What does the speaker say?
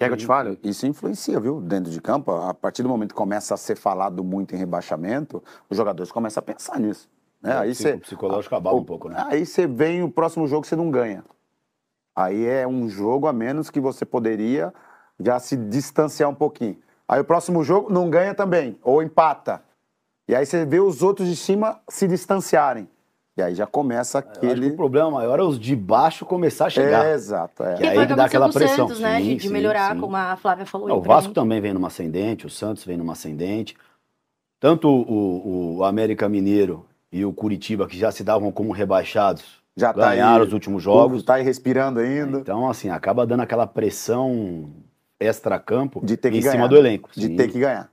Quer que eu te fale? Isso influencia, viu? Dentro de campo, a partir do momento que começa a ser falado muito em rebaixamento, os jogadores começam a pensar nisso. Né? É, aí cê, o psicológico abala um pouco, né? Aí você vem o próximo jogo você não ganha. Aí é um jogo a menos que você poderia já se distanciar um pouquinho. Aí o próximo jogo não ganha também, ou empata. E aí você vê os outros de cima se distanciarem. E aí já começa aquele. o problema maior é os de baixo começar a chegar. É, exato. É. Que, aí dá aquela pressão. Santos, né, sim, de, de melhorar, sim. como a Flávia falou. Não, o Vasco também vem numa ascendente, o Santos vem numa ascendente. Tanto o, o América Mineiro e o Curitiba, que já se davam como rebaixados, já tá ganharam tá os últimos jogos. Está aí respirando ainda. Então, assim, acaba dando aquela pressão extra-campo em ganhar. cima do né? elenco. De sim. ter que ganhar.